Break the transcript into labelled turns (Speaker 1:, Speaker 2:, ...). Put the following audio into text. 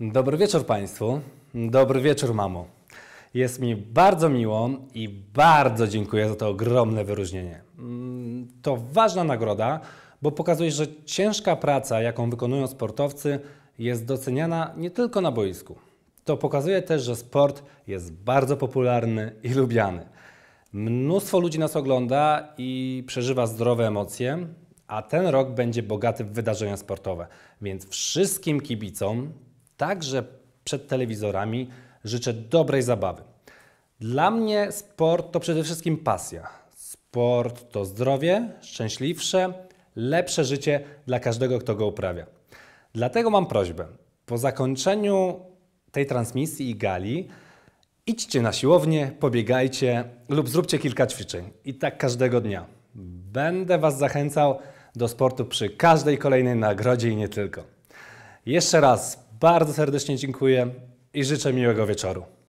Speaker 1: Dobry wieczór Państwu. Dobry wieczór, mamo. Jest mi bardzo miło i bardzo dziękuję za to ogromne wyróżnienie. Mm, to ważna nagroda, bo pokazuje, że ciężka praca, jaką wykonują sportowcy, jest doceniana nie tylko na boisku. To pokazuje też, że sport jest bardzo popularny i lubiany. Mnóstwo ludzi nas ogląda i przeżywa zdrowe emocje, a ten rok będzie bogaty w wydarzenia sportowe. Więc wszystkim kibicom Także przed telewizorami życzę dobrej zabawy. Dla mnie sport to przede wszystkim pasja. Sport to zdrowie, szczęśliwsze, lepsze życie dla każdego, kto go uprawia. Dlatego mam prośbę. Po zakończeniu tej transmisji i gali idźcie na siłownię, pobiegajcie lub zróbcie kilka ćwiczeń. I tak każdego dnia. Będę Was zachęcał do sportu przy każdej kolejnej nagrodzie i nie tylko. Jeszcze raz bardzo serdecznie dziękuję i życzę miłego wieczoru.